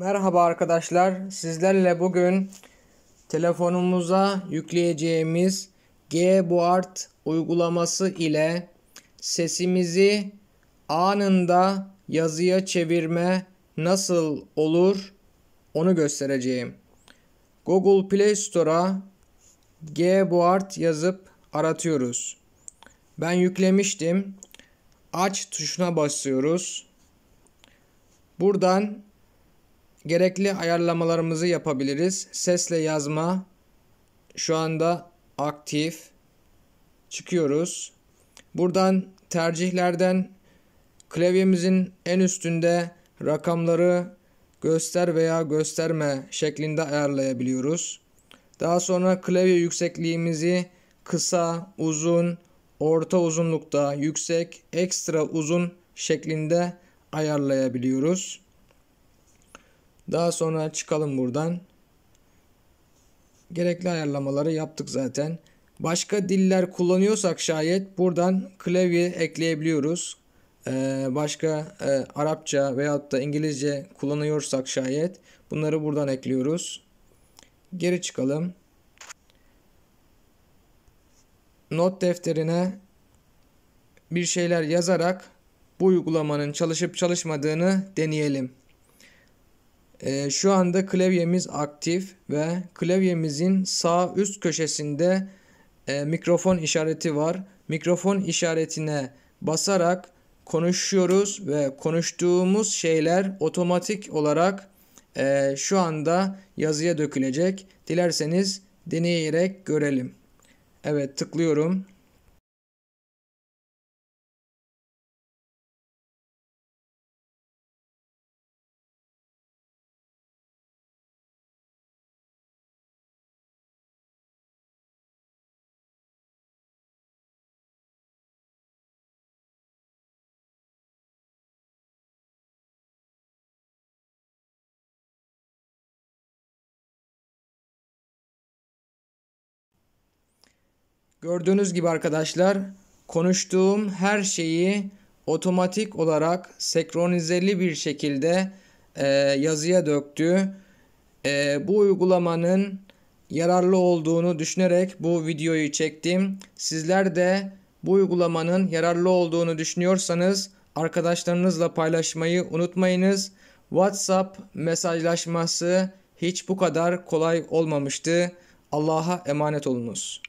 Merhaba arkadaşlar. Sizlerle bugün telefonumuza yükleyeceğimiz Gboard uygulaması ile sesimizi anında yazıya çevirme nasıl olur onu göstereceğim. Google Play Store'a Gboard yazıp aratıyoruz. Ben yüklemiştim. Aç tuşuna basıyoruz. Buradan gerekli ayarlamalarımızı yapabiliriz. Sesle yazma şu anda aktif. Çıkıyoruz. Buradan tercihlerden klavyemizin en üstünde rakamları göster veya gösterme şeklinde ayarlayabiliyoruz. Daha sonra klavye yüksekliğimizi kısa, uzun, orta uzunlukta, yüksek, ekstra uzun şeklinde ayarlayabiliyoruz. Daha sonra çıkalım buradan. Gerekli ayarlamaları yaptık zaten. Başka diller kullanıyorsak şayet buradan klavye ekleyebiliyoruz. Ee, başka e, Arapça veyahut da İngilizce kullanıyorsak şayet bunları buradan ekliyoruz. Geri çıkalım. Not defterine bir şeyler yazarak bu uygulamanın çalışıp çalışmadığını deneyelim. E, şu anda klavyemiz aktif ve klavyemizin sağ üst köşesinde e, mikrofon işareti var. Mikrofon işaretine basarak konuşuyoruz ve konuştuğumuz şeyler otomatik olarak e, şu anda yazıya dökülecek. Dilerseniz deneyerek görelim. Evet tıklıyorum. Gördüğünüz gibi arkadaşlar konuştuğum her şeyi otomatik olarak senkronizeli bir şekilde e, yazıya döktü. E, bu uygulamanın yararlı olduğunu düşünerek bu videoyu çektim. Sizler de bu uygulamanın yararlı olduğunu düşünüyorsanız arkadaşlarınızla paylaşmayı unutmayınız. WhatsApp mesajlaşması hiç bu kadar kolay olmamıştı. Allah'a emanet olunuz.